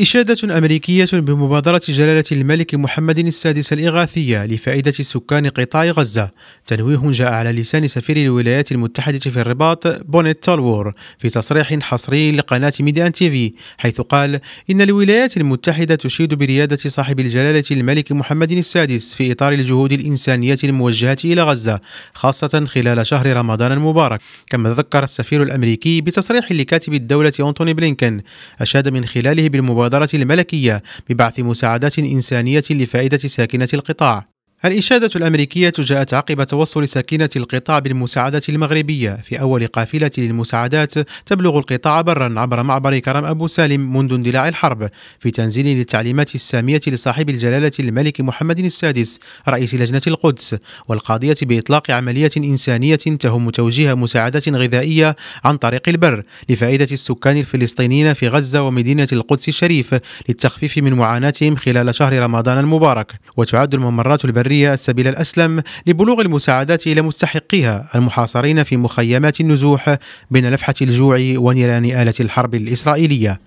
إشادة أمريكية بمبادرة جلالة الملك محمد السادس الإغاثية لفائدة سكان قطاع غزة تنويه جاء على لسان سفير الولايات المتحدة في الرباط بونيت تالور في تصريح حصري لقناة ميديان تيفي حيث قال إن الولايات المتحدة تشيد بريادة صاحب الجلالة الملك محمد السادس في إطار الجهود الإنسانية الموجهة إلى غزة خاصة خلال شهر رمضان المبارك كما ذكر السفير الأمريكي بتصريح لكاتب الدولة أنتوني بلينكن أشاد من خلاله بالمبادرة المبادرة الملكية ببعث مساعدات إنسانية لفائدة ساكنة القطاع الإشادة الأمريكية جاءت عقب توصل ساكنة القطاع بالمساعدة المغربية في أول قافلة للمساعدات تبلغ القطاع برا عبر معبر كرم أبو سالم منذ اندلاع الحرب في تنزيل للتعليمات السامية لصاحب الجلالة الملك محمد السادس رئيس لجنة القدس والقاضية بإطلاق عملية إنسانية تهم توجيه مساعدات غذائية عن طريق البر لفائدة السكان الفلسطينيين في غزة ومدينة القدس الشريف للتخفيف من معاناتهم خلال شهر رمضان المبارك وتعد الممرات البرية السورية السبيل الأسلم لبلوغ المساعدات إلى مستحقيها المحاصرين في مخيمات النزوح بين لفحة الجوع ونيران آلة الحرب الإسرائيلية